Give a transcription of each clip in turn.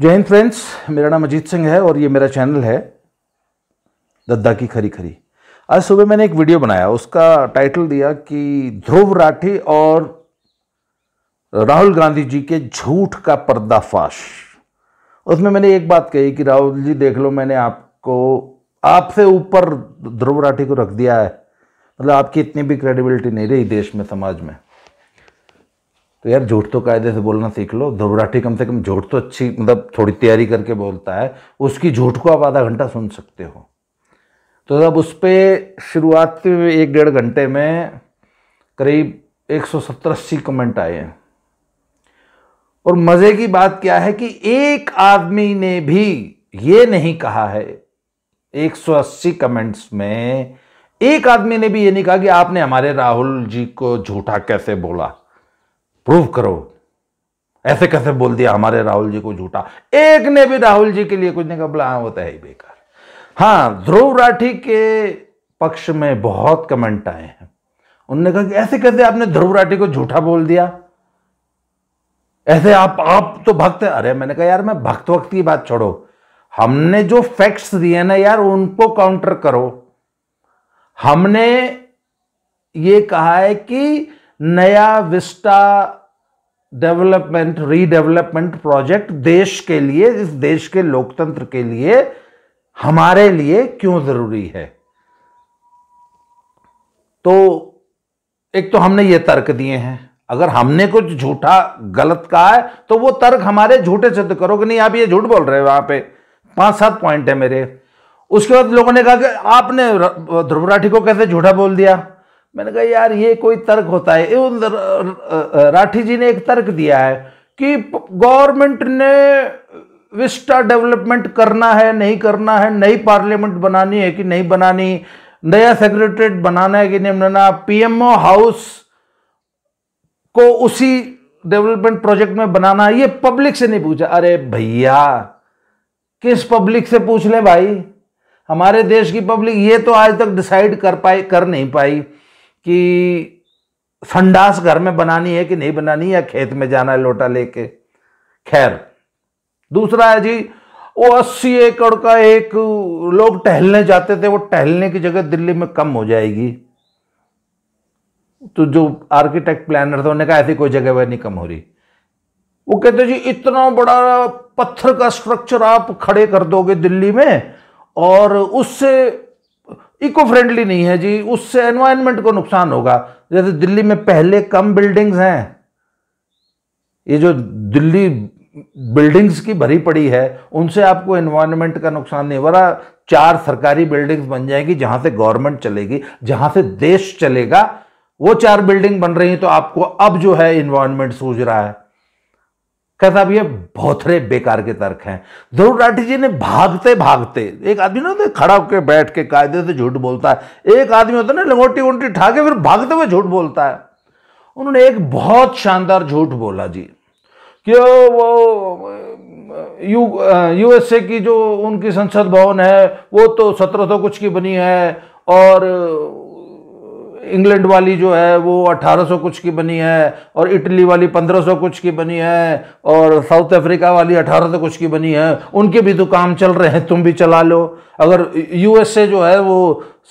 जय हिंद फ्रेंड्स मेरा नाम अजीत सिंह है और ये मेरा चैनल है दद्दा की खरी खरी आज सुबह मैंने एक वीडियो बनाया उसका टाइटल दिया कि ध्रुव राठी और राहुल गांधी जी के झूठ का पर्दाफाश उसमें मैंने एक बात कही कि राहुल जी देख लो मैंने आपको आपसे ऊपर ध्रुव राठी को रख दिया है मतलब आपकी इतनी भी क्रेडिबिलिटी नहीं रही देश में समाज में तो यार झूठ तो कायदे से बोलना सीख लो ध्रुवराठी कम से कम झूठ तो अच्छी मतलब थोड़ी तैयारी करके बोलता है उसकी झूठ को आप आधा घंटा सुन सकते हो तो अब उस पर शुरुआत एक डेढ़ घंटे में करीब एक सौ सत्तर अस्सी कमेंट आए हैं और मज़े की बात क्या है कि एक आदमी ने भी ये नहीं कहा है 180 कमेंट्स में एक आदमी ने भी ये नहीं कहा कि आपने हमारे राहुल जी को झूठा कैसे बोला प्रूव करो ऐसे कैसे बोल दिया हमारे राहुल जी को झूठा एक ने भी राहुल जी के लिए कुछ नहीं कहा बोला हाँ होता तो है बेकार हाँ ध्रुव राठी के पक्ष में बहुत कमेंट आए हैं उनने कहा कि ऐसे कैसे आपने ध्रुव राठी को झूठा बोल दिया ऐसे आप आप तो भक्त हैं अरे मैंने कहा यार मैं भक्त वक्त की बात छोड़ो हमने जो फैक्ट्स दिए ना यार उनको काउंटर करो हमने ये कहा है कि नया विस्टा डेवलपमेंट रीडेवलपमेंट प्रोजेक्ट देश के लिए इस देश के लोकतंत्र के लिए हमारे लिए क्यों जरूरी है तो एक तो हमने ये तर्क दिए हैं अगर हमने कुछ झूठा गलत कहा है तो वो तर्क हमारे झूठे सिद्ध करो कि नहीं आप ये झूठ बोल रहे हो वहां पे पांच सात पॉइंट है मेरे उसके बाद लोगों ने कहा कि आपने ध्रुव राठी को कैसे झूठा बोल दिया मैंने कहा यार ये कोई तर्क होता है राठी जी ने एक तर्क दिया है कि गवर्नमेंट ने विस्टा डेवलपमेंट करना है नहीं करना है नई पार्लियामेंट बनानी है कि नहीं बनानी नया सेक्रेटरीट बनाना है कि नहीं बनाना पीएमओ हाउस को उसी डेवलपमेंट प्रोजेक्ट में बनाना ये पब्लिक से नहीं पूछा अरे भैया किस पब्लिक से पूछ ले भाई हमारे देश की पब्लिक ये तो आज तक डिसाइड कर पाई कर नहीं पाई कि संडास घर में बनानी है कि नहीं बनानी या खेत में जाना है लोटा लेके खैर दूसरा है जी वो अस्सी एकड़ का एक लोग टहलने जाते थे वो टहलने की जगह दिल्ली में कम हो जाएगी तो जो आर्किटेक्ट प्लानर था उन्होंने कहा ऐसी कोई जगह वह नहीं कम हो रही वो कहते जी इतना बड़ा पत्थर का स्ट्रक्चर आप खड़े कर दोगे दिल्ली में और उससे इको फ्रेंडली नहीं है जी उससे एनवायरमेंट को नुकसान होगा जैसे दिल्ली में पहले कम बिल्डिंग्स हैं ये जो दिल्ली बिल्डिंग्स की भरी पड़ी है उनसे आपको एनवायरमेंट का नुकसान नहीं वरा चार सरकारी बिल्डिंग्स बन जाएगी जहां से गवर्नमेंट चलेगी जहां से देश चलेगा वो चार बिल्डिंग बन रही हैं तो आपको अब जो है इन्वायरमेंट सूझ रहा है कहता अब ये बहुतरे बेकार के तर्क हैं ध्रुव राठी जी ने भागते भागते एक आदमी ना होता खड़ा होकर बैठ के कायदे से झूठ बोलता है एक आदमी होता है ना लंगोटी उंगटी ठा के फिर भागते हुए झूठ बोलता है उन्होंने एक बहुत शानदार झूठ बोला जी कि वो यू यूएसए की जो उनकी संसद भवन है वो तो सत्रह सौ कुछ की बनी है और इंग्लैंड वाली जो है वो 1800 कुछ की बनी है और इटली वाली 1500 कुछ की बनी है और साउथ अफ्रीका वाली 1800 कुछ की बनी है उनके भी तो काम चल रहे हैं तुम भी चला लो अगर यूएसए जो है वो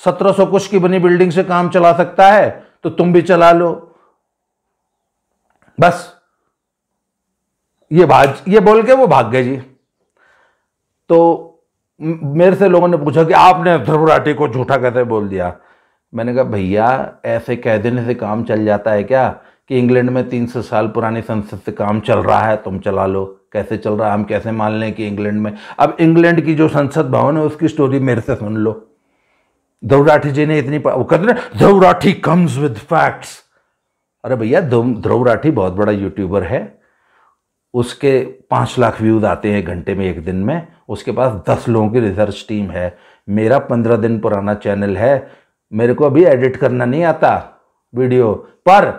1700 कुछ की बनी बिल्डिंग से काम चला सकता है तो तुम भी चला लो बस ये भाग ये बोल के वो भाग गए जी तो मेरे से लोगों ने पूछा कि आपने त्रिपुराटी को झूठा कैसे बोल दिया मैंने कहा भैया ऐसे कह देने से काम चल जाता है क्या कि इंग्लैंड में तीन सौ साल पुरानी संसद से काम चल रहा है तुम चला लो कैसे चल रहा है हम कैसे मान लें कि इंग्लैंड में अब इंग्लैंड की जो संसद भवन है उसकी स्टोरी मेरे से सुन लो ध्रुव जी ने इतनी वो कहते ना ध्रुव कम्स विद फैक्ट्स अरे भैया ध्रुव राठी बहुत बड़ा यूट्यूबर है उसके पाँच लाख व्यूज आते हैं घंटे में एक दिन में उसके पास दस लोगों की रिसर्च टीम है मेरा पंद्रह दिन पुराना चैनल है मेरे को अभी एडिट करना नहीं आता वीडियो पर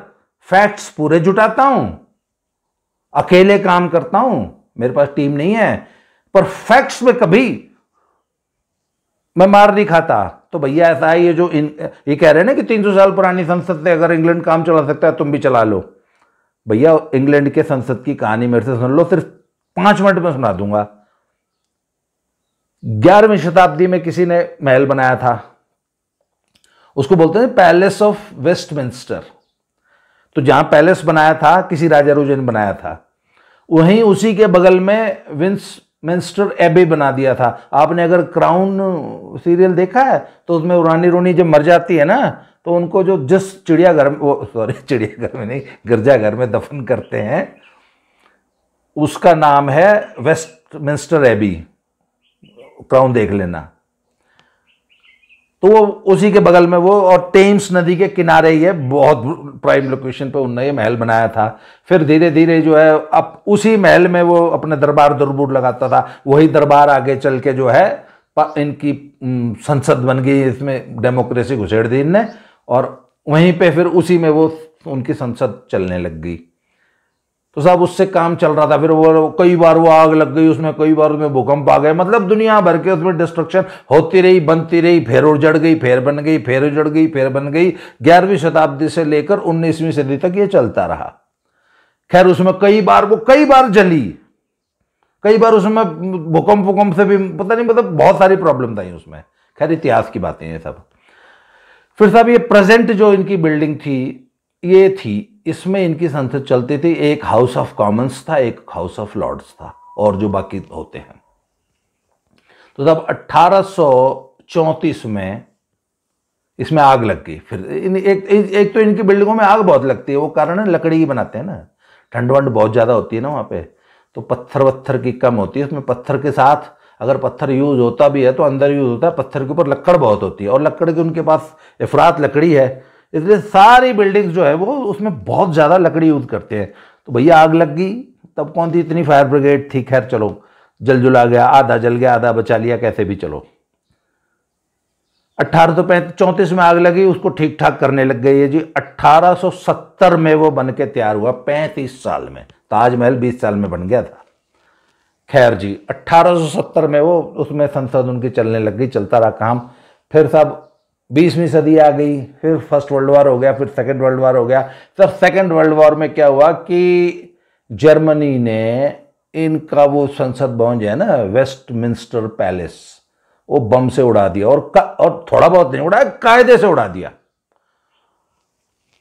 फैक्ट्स पूरे जुटाता हूं अकेले काम करता हूं मेरे पास टीम नहीं है पर फैक्ट्स में कभी मैं मार नहीं खाता तो भैया ऐसा है ये जो इन ये कह रहे हैं ना कि सौ साल पुरानी संसद से अगर इंग्लैंड काम चला सकता है तुम भी चला लो भैया इंग्लैंड के संसद की कहानी मेरे से सुन लो सिर्फ पांच मिनट में सुना दूंगा ग्यारहवीं शताब्दी में किसी ने महल बनाया था उसको बोलते थे पैलेस ऑफ वेस्टमिंस्टर तो जहां पैलेस बनाया था किसी राजा रोजे ने बनाया था वहीं उसी के बगल में विंस मिंस्टर एबे बना दिया था आपने अगर क्राउन सीरियल देखा है तो उसमें रानी रोनी जब मर जाती है ना तो उनको जो जिस चिड़ियाघर में सॉरी चिड़ियाघर में नहीं गिरजाघर में दफन करते हैं उसका नाम है वेस्ट एबी क्राउन देख लेना तो वो उसी के बगल में वो और टेम्स नदी के किनारे ही है बहुत प्राइम लोकेशन पे उनने ये महल बनाया था फिर धीरे धीरे जो है अब उसी महल में वो अपने दरबार दुरबूट लगाता था वही दरबार आगे चल के जो है इनकी संसद बन गई इसमें डेमोक्रेसी घुसेड़ दी इनने और वहीं पे फिर उसी में वो उनकी संसद चलने लग गई तो साहब उससे काम चल रहा था फिर वो कई बार वो आग लग गई उसमें कई बार उसमें भूकंप आ गए मतलब दुनिया भर के उसमें डिस्ट्रक्शन होती रही बनती रही फिर उजड़ गई फिर बन गई फिर उजड़ गई फिर बन गई ग्यारहवीं शताब्दी से लेकर उन्नीसवीं सदी तक ये चलता रहा खैर उसमें कई बार वो कई बार जली कई बार उसमें भूकंप भूकंप से भी पता नहीं मतलब बहुत सारी प्रॉब्लम आई उसमें खैर इतिहास की बातें ये सब फिर साहब ये प्रेजेंट जो इनकी बिल्डिंग थी ये थी इसमें इनकी संसद चलती थी एक हाउस ऑफ कॉमन्स था एक हाउस ऑफ लॉर्ड्स था और जो बाकी होते हैं तो तब 1834 में इसमें आग लग गई फिर इन एक, एक तो इनकी बिल्डिंगों में आग बहुत लगती है वो कारण है लकड़ी ही बनाते हैं ना ठंड वंड बहुत ज़्यादा होती है ना वहाँ पे तो पत्थर वत्थर की कम होती है उसमें पत्थर के साथ अगर पत्थर यूज़ होता भी है तो अंदर यूज़ होता है पत्थर के ऊपर लकड़ बहुत होती है और लकड़ की उनके पास अफरात लकड़ी है इसलिए सारी बिल्डिंग्स जो है वो उसमें बहुत ज़्यादा लकड़ी यूज़ करते हैं तो भैया आग लग गई तब कौन थी इतनी फायर ब्रिगेड थी खैर चलो जल जुला गया आधा जल गया आधा बचा लिया कैसे भी चलो अट्ठारह सौ चौंतीस में आग लगी उसको ठीक ठाक करने लग गई है जी 1870 में वो बन के तैयार हुआ पैंतीस साल में ताजमहल बीस साल में बन गया था खैर जी 1870 में वो उसमें संसद उनकी चलने लग गई चलता रहा काम फिर साहब बीसवीं सदी आ गई फिर फर्स्ट वर्ल्ड वार हो गया फिर सेकेंड वर्ल्ड वार हो गया तब सेकेंड वर्ल्ड वॉर में क्या हुआ कि जर्मनी ने इनका वो संसद भवन जो है ना वेस्टमिंस्टर पैलेस वो बम से उड़ा दिया और का, और थोड़ा बहुत नहीं उड़ा कायदे से उड़ा दिया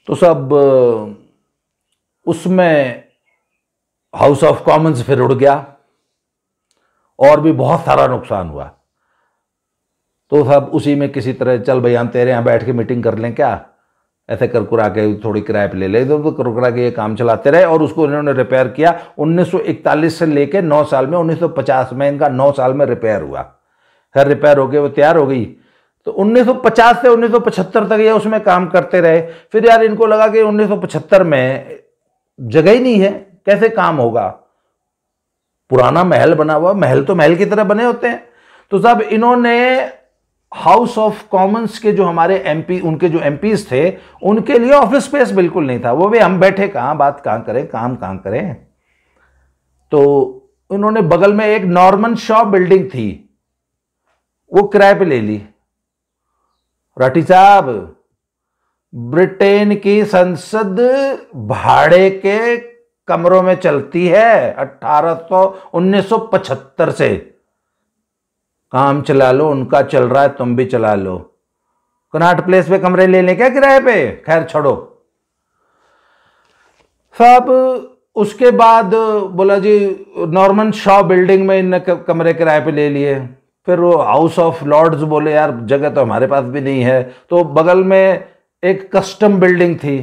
तो सब उसमें हाउस ऑफ कॉमन्स फिर उड़ गया और भी बहुत सारा नुकसान हुआ तो सब उसी में किसी तरह चल भाई हम तेरे यहाँ बैठ के मीटिंग कर लें क्या ऐसे करकुरा के थोड़ी किराए पर ले ले तो करकुरा के ये काम चलाते रहे और उसको इन्होंने रिपेयर किया 1941 से लेके 9 साल में 1950 में इनका 9 साल में रिपेयर हुआ खैर रिपेयर गए वो तैयार हो गई तो 1950 से 1975 तक ये उसमें काम करते रहे फिर यार इनको लगा कि 1975 में जगह ही नहीं है कैसे काम होगा पुराना महल बना हुआ महल तो महल की तरह बने होते हैं तो साहब इन्होंने हाउस ऑफ कॉमन्स के जो हमारे एमपी उनके जो एम थे उनके लिए ऑफिस स्पेस बिल्कुल नहीं था वो भी हम बैठे कहाँ बात कहाँ करें काम कहाँ करें तो उन्होंने बगल में एक नॉर्मन शॉप बिल्डिंग थी वो किराए पे ले ली राठी साहब ब्रिटेन की संसद भाड़े के कमरों में चलती है अठारह सौ उन्नीस सौ पचहत्तर से काम चला लो उनका चल रहा है तुम भी चला लो कनाट प्लेस पे कमरे ले लें क्या किराए पे खैर छोड़ो साहब उसके बाद बोला जी नॉर्मन शॉ बिल्डिंग में इन कमरे किराए पे ले लिए फिर वो हाउस ऑफ लॉर्ड्स बोले यार जगह तो हमारे पास भी नहीं है तो बगल में एक कस्टम बिल्डिंग थी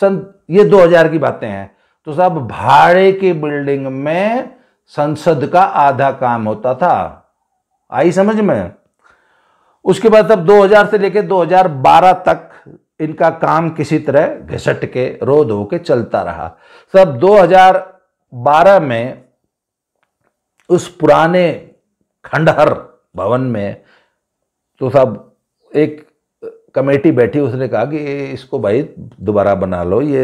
सन ये 2000 की बातें हैं तो साहब भाड़े की बिल्डिंग में संसद का आधा काम होता था आई समझ में उसके बाद अब 2000 से लेकर 2012 तक इनका काम किसी तरह घिसट के रो धो के चलता रहा सब 2012 में उस पुराने खंडहर भवन में तो सब एक कमेटी बैठी उसने कहा कि इसको भाई दोबारा बना लो ये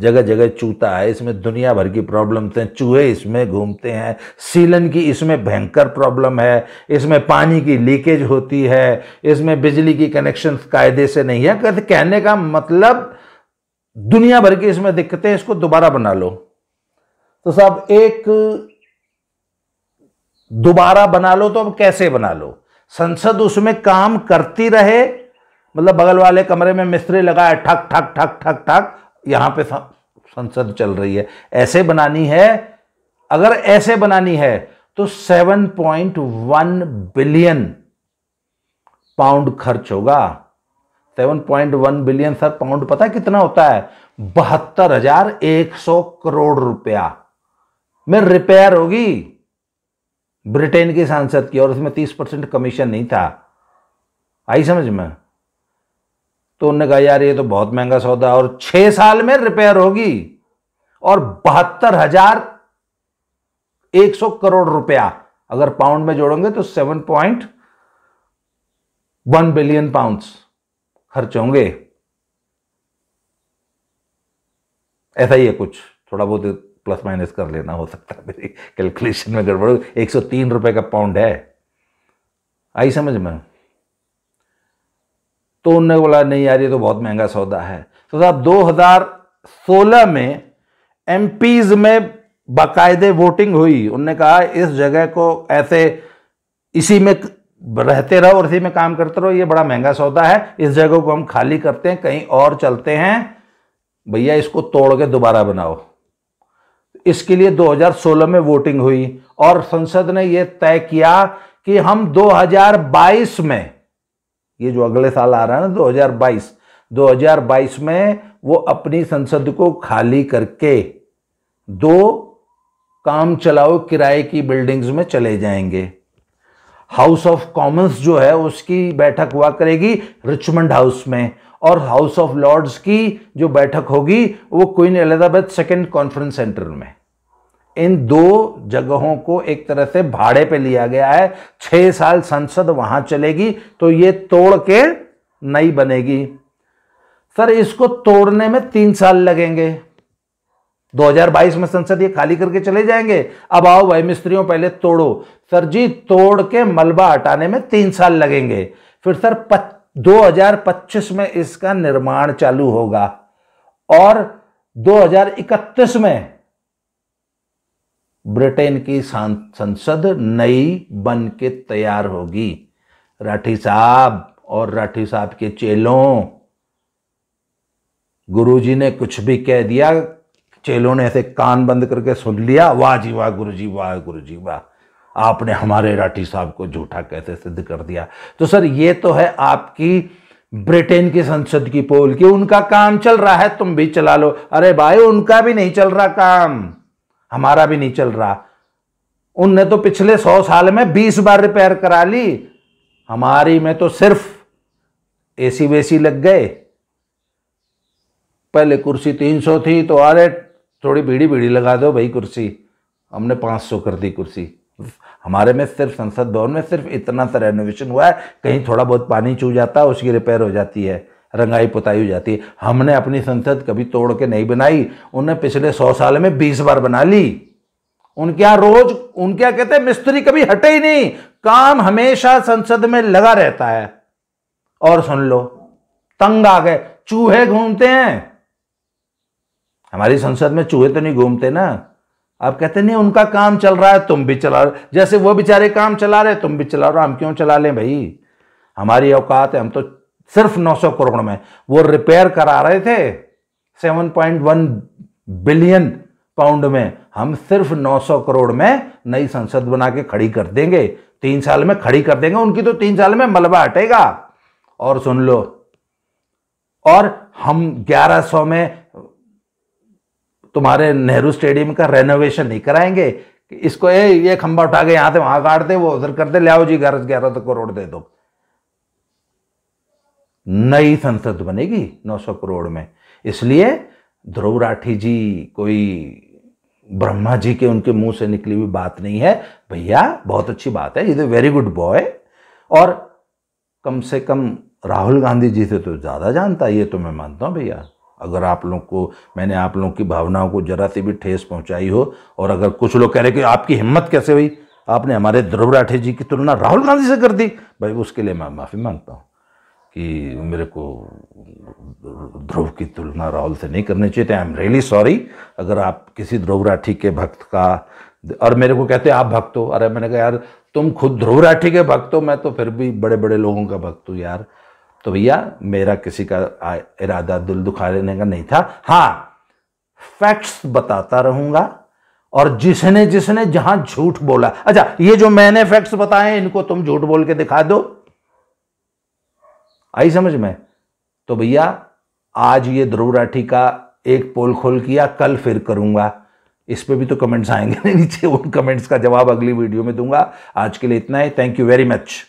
जगह जगह चूता है इसमें दुनिया भर की प्रॉब्लम्स हैं चूहे इसमें घूमते हैं सीलन की इसमें भयंकर प्रॉब्लम है इसमें पानी की लीकेज होती है इसमें बिजली की कनेक्शन कायदे से नहीं है कहने का मतलब दुनिया भर की इसमें दिक्कतें इसको दोबारा बना लो तो साहब एक दोबारा बना लो तो अब कैसे बना लो संसद उसमें काम करती रहे मतलब बगल वाले कमरे में मिस्त्री है ठक ठक ठक ठक ठक यहां पे संसद चल रही है ऐसे बनानी है अगर ऐसे बनानी है तो 7.1 बिलियन पाउंड खर्च होगा 7.1 बिलियन सर पाउंड पता है कितना होता है बहत्तर हजार एक सौ करोड़ रुपया में रिपेयर होगी ब्रिटेन की सांसद की और उसमें 30 परसेंट कमीशन नहीं था आई समझ में तो उन्होंने कहा यार ये तो बहुत महंगा सौदा और छह साल में रिपेयर होगी और बहत्तर हजार एक सौ करोड़ रुपया अगर पाउंड में जोड़ोगे तो seven point one billion pound खर्च होंगे ऐसा ही है कुछ थोड़ा बहुत प्लस माइनस कर लेना हो सकता है मेरी कैलकुलेशन में गड़बड़ एक सौ तीन रुपए का पाउंड है आई समझ में तो उन्होंने बोला नहीं यार ये तो बहुत महंगा सौदा है तो साहब 2016 में एम में बाकायदे वोटिंग हुई उनने कहा इस जगह को ऐसे इसी में रहते रहो और इसी में काम करते रहो ये बड़ा महंगा सौदा है इस जगह को हम खाली करते हैं कहीं और चलते हैं भैया इसको तोड़ के दोबारा बनाओ इसके लिए 2016 में वोटिंग हुई और संसद ने यह तय किया कि हम 2022 में ये जो अगले साल आ रहा है ना 2022 2022 में वो अपनी संसद को खाली करके दो काम चलाओ किराए की बिल्डिंग्स में चले जाएंगे हाउस ऑफ कॉमन्स जो है उसकी बैठक हुआ करेगी रिचमंड हाउस में और हाउस ऑफ लॉर्ड्स की जो बैठक होगी वो queen Elizabeth second conference centre में इन दो जगहों को एक तरह से भाड़े पे लिया गया है छह साल संसद वहां चलेगी तो ये तोड़ के नई बनेगी सर इसको तोड़ने में तीन साल लगेंगे 2022 में संसद ये खाली करके चले जाएंगे अब आओ भाई मिस्त्रियों पहले तोड़ो सर जी तोड़ के मलबा हटाने में तीन साल लगेंगे फिर सर पच, 2025 में इसका निर्माण चालू होगा और 2031 में ब्रिटेन की संसद नई बन के तैयार होगी राठी साहब और राठी साहब के चेलों गुरुजी ने कुछ भी कह दिया चेलों ने ऐसे कान बंद करके सुन लिया वाह जी वाह गुरु जी वाह गुरु जी वाह आपने हमारे राठी साहब को झूठा कैसे सिद्ध कर दिया तो सर ये तो है आपकी ब्रिटेन की संसद की पोल कि उनका काम चल रहा है तुम भी चला लो अरे भाई उनका भी नहीं चल रहा काम हमारा भी नहीं चल रहा उनने तो पिछले सौ साल में बीस बार रिपेयर करा ली हमारी में तो सिर्फ एसी वेसी लग गए पहले कुर्सी तीन सौ थी तो अरे थोड़ी भीड़ी भीड़ी लगा दो भाई कुर्सी हमने पाँच सौ कर दी कुर्सी हमारे में सिर्फ संसद भवन में सिर्फ इतना सा रेनोवेशन हुआ है कहीं थोड़ा बहुत पानी चू जाता है उसकी रिपेयर हो जाती है रंगाई पुताई हो जाती है हमने अपनी संसद कभी तोड़ के नहीं बनाई उन्हें पिछले सौ साल में बीस बार बना ली उनके यहां रोज उनके यहां कहते हैं मिस्त्री कभी हटे ही नहीं काम हमेशा संसद में लगा रहता है और सुन लो तंग आ गए चूहे घूमते हैं हमारी संसद में चूहे तो नहीं घूमते ना आप कहते नहीं उनका काम चल रहा है तुम भी चला रहे जैसे वो बेचारे काम चला रहे तुम भी चला रहे हम क्यों चला लें भाई हमारी औकात है हम तो सिर्फ 900 करोड़ में वो रिपेयर करा रहे थे 7.1 बिलियन पाउंड में हम सिर्फ 900 करोड़ में नई संसद बना के खड़ी कर देंगे तीन साल में खड़ी कर देंगे उनकी तो तीन साल में मलबा हटेगा और सुन लो और हम 1100 में तुम्हारे नेहरू स्टेडियम का रेनोवेशन नहीं कराएंगे इसको ए, ये खंबा उठा के यहां से वहां काट दे वो उधर कर दे लिया जी ग्यारह ग्यारह करोड़ दे दो नई संसद बनेगी 900 करोड़ में इसलिए ध्रुव राठी जी कोई ब्रह्मा जी के उनके मुंह से निकली हुई बात नहीं है भैया बहुत अच्छी बात है is a very good boy और कम से कम राहुल गांधी जी से तो ज़्यादा जानता है ये तो मैं मानता हूँ भैया अगर आप लोग को मैंने आप लोगों की भावनाओं को जरा सी भी ठेस पहुंचाई हो और अगर कुछ लोग कह रहे कि आपकी हिम्मत कैसे हुई आपने हमारे ध्रुव राठे जी की तुलना राहुल गांधी से कर दी भाई उसके लिए मैं माफ़ी मांगता हूँ कि मेरे को ध्रुव की तुलना राहुल से नहीं करनी चाहिए आई एम रियली सॉरी अगर आप किसी ध्रुव राठी के भक्त का और मेरे को कहते आप भक्त हो अरे मैंने कहा यार तुम खुद ध्रुव राठी के भक्त हो मैं तो फिर भी बड़े बड़े लोगों का भक्त हूँ यार तो भैया मेरा किसी का इरादा दिल दुखा लेने का नहीं था हाँ फैक्ट्स बताता रहूंगा और जिसने जिसने जहां झूठ बोला अच्छा ये जो मैंने फैक्ट्स बताए इनको तुम झूठ बोल के दिखा दो आई समझ में तो भैया आज ये ध्रुव राठी का एक पोल खोल किया कल फिर करूंगा इस पर भी तो कमेंट्स आएंगे नीचे उन कमेंट्स का जवाब अगली वीडियो में दूंगा आज के लिए इतना ही थैंक यू वेरी मच